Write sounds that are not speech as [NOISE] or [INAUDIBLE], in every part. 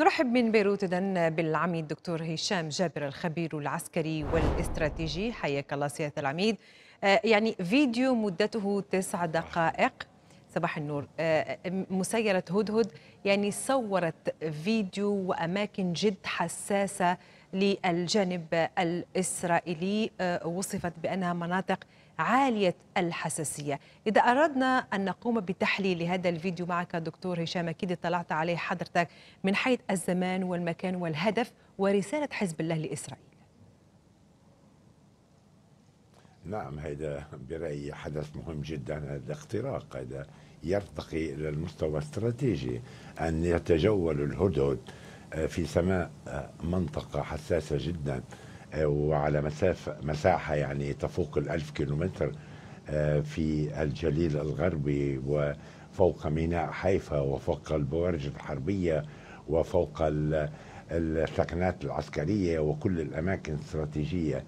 نرحب من بيروت إذن بالعميد دكتور هشام جابر الخبير العسكري والاستراتيجي حياك الله سيادة العميد آه، يعني فيديو مدته تسع دقائق صباح النور آه، مسيرة هدهد يعني صورت فيديو وأماكن جد حساسة للجانب الإسرائيلي آه، وصفت بأنها مناطق عالية الحساسية إذا أردنا أن نقوم بتحليل هذا الفيديو معك دكتور هشام أكيد اطلعت عليه حضرتك من حيث الزمان والمكان والهدف ورسالة حزب الله لإسرائيل نعم هذا برأيي حدث مهم جدا هذا الاختراق هذا يرتقي إلى المستوى الاستراتيجي أن يتجول الهدهد آه، في سماء آه، منطقة حساسة جدا آه، وعلى مسافة مساحة يعني تفوق الألف كيلومتر في الجليل الغربي وفوق ميناء حيفا وفوق البوارج الحربية وفوق السكنات العسكرية وكل الأماكن الاستراتيجية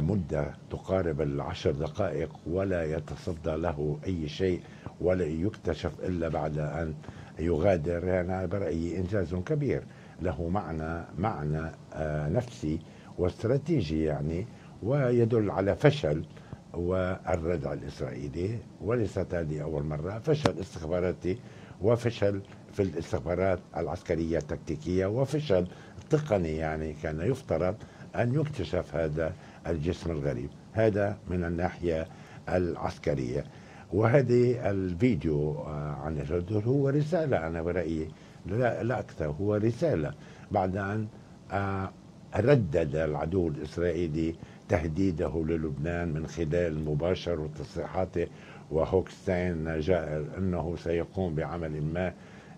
مدة تقارب العشر دقائق ولا يتصدى له أي شيء ولا يكتشف إلا بعد أن يغادر أنا برأيي إنجاز كبير له معنى معنى آه، نفسي واستراتيجي يعني ويدل على فشل والردع الإسرائيلي وليست هذه أول مرة فشل استخباراتي وفشل في الاستخبارات العسكرية التكتيكية وفشل تقني يعني كان يفترض أن يكتشف هذا الجسم الغريب هذا من الناحية العسكرية وهذه الفيديو آه، عن الردر هو رسالة أنا برأيي لا, لا أكثر هو رسالة بعد أن آه، ردد العدو الإسرائيلي تهديده للبنان من خلال مباشر وتصريحاته وهوكستين جائر أنه سيقوم بعمل ما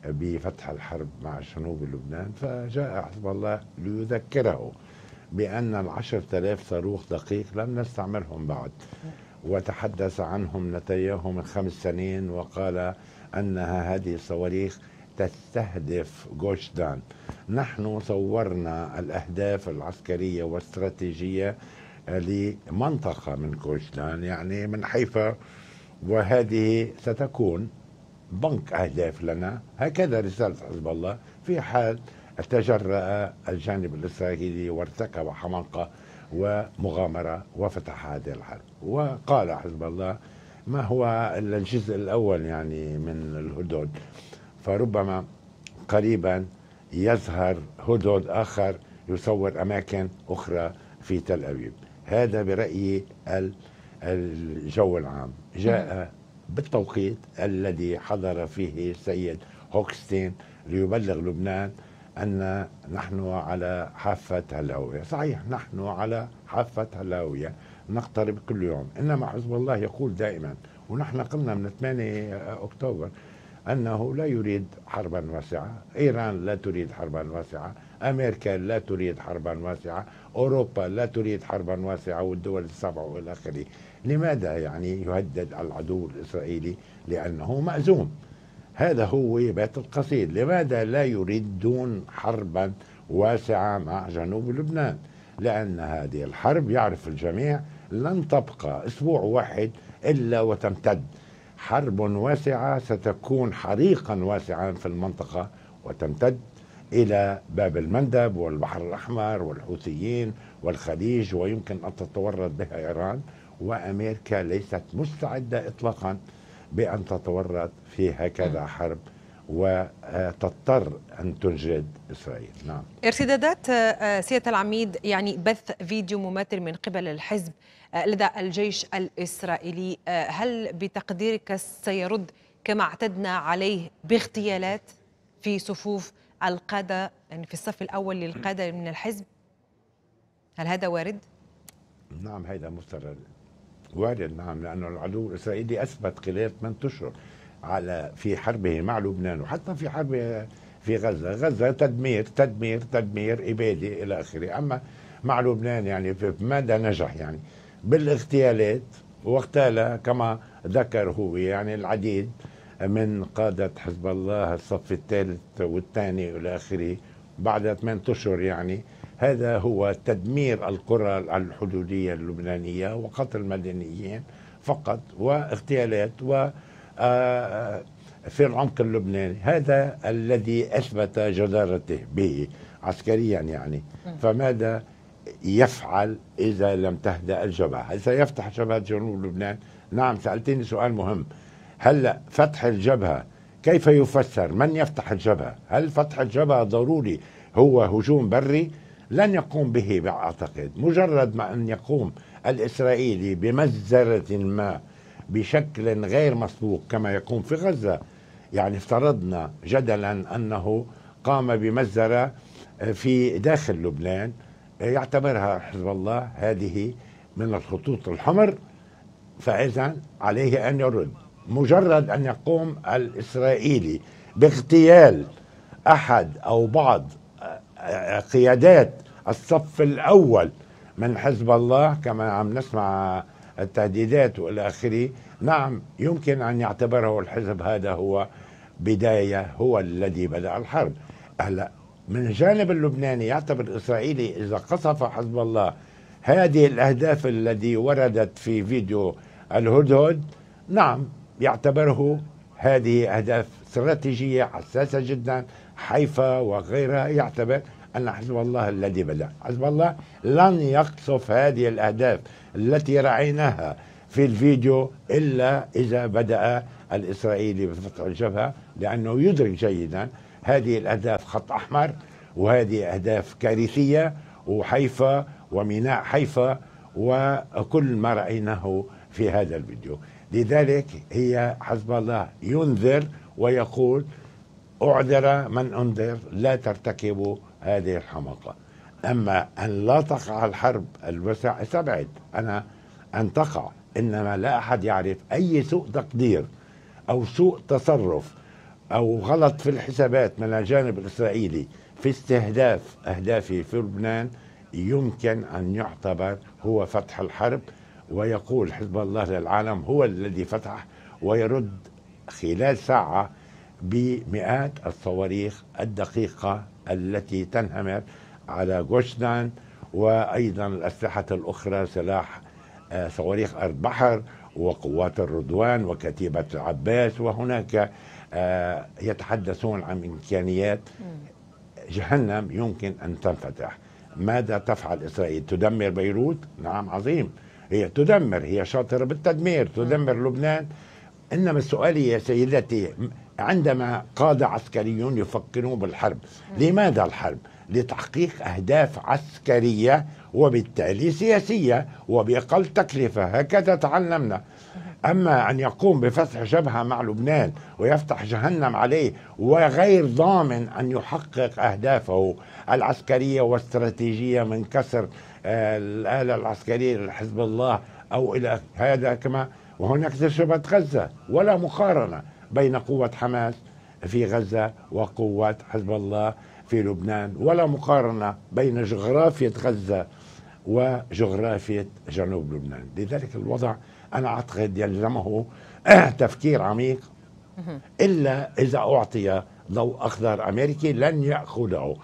بفتح الحرب مع جنوب لبنان فجاء حزب الله ليذكره بأن العشر آلاف صاروخ دقيق لم نستعملهم بعد وتحدث عنهم نتياهو من خمس سنين وقال أنها هذه الصواريخ تستهدف جوشدان نحن صورنا الأهداف العسكرية والاستراتيجية لمنطقة من جوشدان يعني من حيفا وهذه ستكون بنك أهداف لنا هكذا رسالة حزب الله في حال تجرأ الجانب الإسرائيلي وارتكب حماقة ومغامرة وفتح هذه الحرب وقال حزب الله ما هو إلا الجزء الأول يعني من الهدود فربما قريبا يظهر هدود آخر يصور أماكن أخرى في تل أبيب هذا برأيي الجو العام جاء نعم. بالتوقيت الذي حضر فيه السيد هوكستين ليبلغ لبنان أن نحن على حافة هلاوية صحيح نحن على حافة هلاوية نقترب كل يوم إنما حزب الله يقول دائما ونحن قلنا من 8 أكتوبر أنه لا يريد حربا واسعة إيران لا تريد حربا واسعة أمريكا لا تريد حربا واسعة أوروبا لا تريد حربا واسعة والدول السبع والآخرين لماذا يعني يهدد العدو الإسرائيلي لأنه مأزوم هذا هو بيت القصيد لماذا لا يريدون حربا واسعة مع جنوب لبنان لأن هذه الحرب يعرف الجميع لن تبقى أسبوع واحد إلا وتمتد حرب واسعة ستكون حريقا واسعا في المنطقة وتمتد إلى باب المندب والبحر الأحمر والحوثيين والخليج ويمكن أن تتورط بها إيران وأمريكا ليست مستعدة إطلاقا بأن تتورط في هكذا حرب وتضطر أن تنجد إسرائيل نعم ارتدادات آه، آه، سيادة العميد يعني بث فيديو مماثل من قبل الحزب آه، لدى الجيش الإسرائيلي هل بتقديرك سيرد كما اعتدنا عليه باغتيالات في صفوف القادة يعني في الصف الأول للقادة من الحزب هل هذا وارد؟ نعم هذا مسترد وارد نعم لأنه العدو الإسرائيلي أثبت خلال 8 أشهر على في حربه مع لبنان وحتى في حربه في غزة غزة تدمير تدمير تدمير اباده إلى آخره أما مع لبنان يعني ماذا نجح يعني بالاغتيالات واغتال كما ذكر هو يعني العديد من قادة حزب الله الصف الثالث والثاني إلى آخره بعد ثمان أشهر يعني هذا هو تدمير القرى الحدودية اللبنانية وقتل المدنيين فقط واغتيالات و آه، آه، في العمق اللبناني هذا الذي أثبت جدارته به عسكريا يعني فماذا يفعل إذا لم تهدأ الجبهة هل سيفتح جبهة جنوب لبنان نعم سألتني سؤال مهم هلا فتح الجبهة كيف يفسر من يفتح الجبهة هل فتح الجبهة ضروري هو هجوم بري لن يقوم به أعتقد مجرد ما أن يقوم الإسرائيلي بمجزرة ما بشكل غير مسبوق كما يقوم في غزة يعني افترضنا جدلا أنه قام بمجزرة آه، في داخل لبنان آه، يعتبرها حزب الله هذه من الخطوط الحمر فإذا عليه أن يرد مجرد أن يقوم الإسرائيلي باغتيال أحد أو بعض قيادات الصف الأول من حزب الله كما عم نسمع التهديدات والى اخره نعم يمكن ان يعتبره الحزب هذا هو بدايه هو الذي بدا الحرب هلا من الجانب اللبناني يعتبر الاسرائيلي اذا قصف حزب الله هذه الاهداف التي وردت في فيديو الهدهد نعم يعتبره هذه اهداف استراتيجيه حساسه جدا حيفا وغيرها يعتبر أن حزب الله الذي بدأ حزب الله لن يقصف هذه الأهداف التي رأيناها في الفيديو إلا إذا بدأ الإسرائيلي بفتح الجبهة لأنه يدرك جيدا هذه الأهداف خط أحمر وهذه أهداف كارثية وحيفا وميناء حيفا وكل ما رأيناه في هذا الفيديو لذلك هي حزب الله ينذر ويقول أعذر من أنذر لا ترتكبوا هذه الحماقة أما أن لا تقع الحرب الوسع استبعد أنا أن تقع إنما لا أحد يعرف أي سوء تقدير أو سوء تصرف أو غلط في الحسابات من الجانب الإسرائيلي في استهداف أهدافه في لبنان يمكن أن يعتبر هو فتح الحرب ويقول حزب الله للعالم هو الذي فتح ويرد خلال ساعة بمئات الصواريخ الدقيقة التي تنهمر على جوشدان وأيضا الأسلحة الأخرى سلاح آه، صواريخ البحر وقوات الرضوان وكتيبة العباس وهناك آه، يتحدثون عن إمكانيات جهنم يمكن أن تنفتح ماذا تفعل إسرائيل تدمر بيروت نعم عظيم هي تدمر هي شاطرة بالتدمير تدمر لبنان إنما السؤال يا سيدتي عندما قادة عسكريون يفكرون بالحرب لماذا الحرب؟ لتحقيق أهداف عسكرية وبالتالي سياسية وبأقل تكلفة هكذا تعلمنا أما أن يقوم بفتح جبهة مع لبنان ويفتح جهنم عليه وغير ضامن أن يحقق أهدافه العسكرية والاستراتيجية من كسر آه، الآلة العسكرية لحزب الله أو إلى هذا كما وهناك تشربات غزة ولا مقارنة بين قوة حماس في غزة وقوة حزب الله في لبنان ولا مقارنة بين جغرافية غزة وجغرافية جنوب لبنان لذلك الوضع أنا أعتقد يلزمه [CLEARS THROAT] تفكير عميق إلا إذا أعطي ضوء أخضر أمريكي لن يأخذه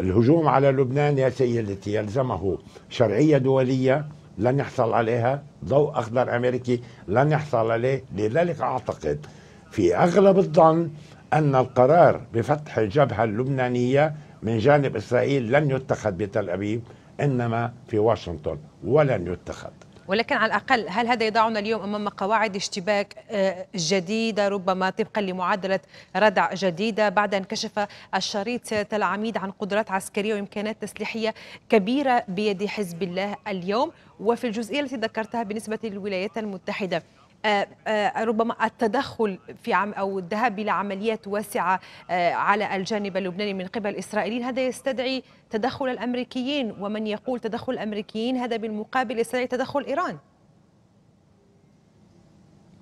الهجوم على لبنان يا سيدتي يلزمه شرعية دولية لن يحصل عليها ضوء أخضر أمريكي لن يحصل عليه لذلك أعتقد في أغلب الظن أن القرار بفتح الجبهة اللبنانية من جانب إسرائيل لن يتخذ بتل أبيب إنما في واشنطن ولن يتخذ ولكن على الأقل هل هذا يضعنا اليوم أمام قواعد اشتباك آه، جديدة ربما طبقا لمعادلة ردع جديدة بعد أن كشف الشريط تل عميد عن قدرات عسكرية وإمكانات تسليحية كبيرة بيد حزب الله اليوم وفي الجزئية التي ذكرتها بالنسبة للولايات المتحدة آه، آه، ربما التدخل في عم او الذهاب الى عمليات واسعه آه، على الجانب اللبناني من قبل الاسرائيليين هذا يستدعي تدخل الامريكيين ومن يقول تدخل الامريكيين هذا بالمقابل يستدعي تدخل ايران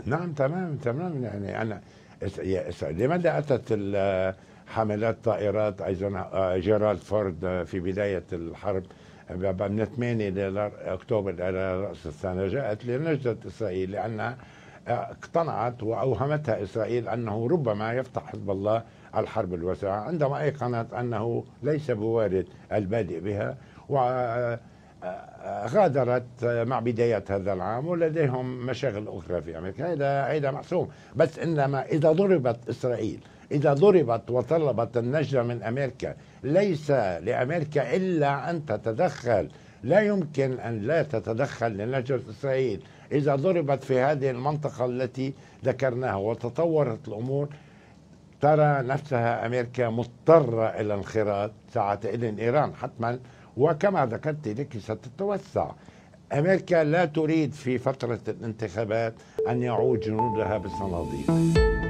نعم تمام تمام يعني انا لماذا اتت حملات طائرات ايضا آه، جيرالد فورد آه، في بدايه الحرب من 8 الى اكتوبر الى راس السنه جاءت لنجده اسرائيل لانها اقتنعت واوهمتها اسرائيل انه ربما يفتح حزب الله الحرب الواسعه عندما ايقنت انه ليس بوارد البادئ بها وغادرت آه، مع بدايه هذا العام ولديهم مشاغل اخرى في امريكا هذا هذا محسوم بس انما اذا ضربت اسرائيل إذا ضربت وطلبت النجدة من أمريكا ليس لأمريكا إلا أن تتدخل لا يمكن أن لا تتدخل لنجدة إسرائيل إذا ضربت في هذه المنطقة التي ذكرناها وتطورت الأمور ترى نفسها أمريكا مضطرة إلى انخراط ساعة إذن إيران حتما وكما ذكرت لك ستتوسع أمريكا لا تريد في فترة الانتخابات أن يعود جنودها بالصناديق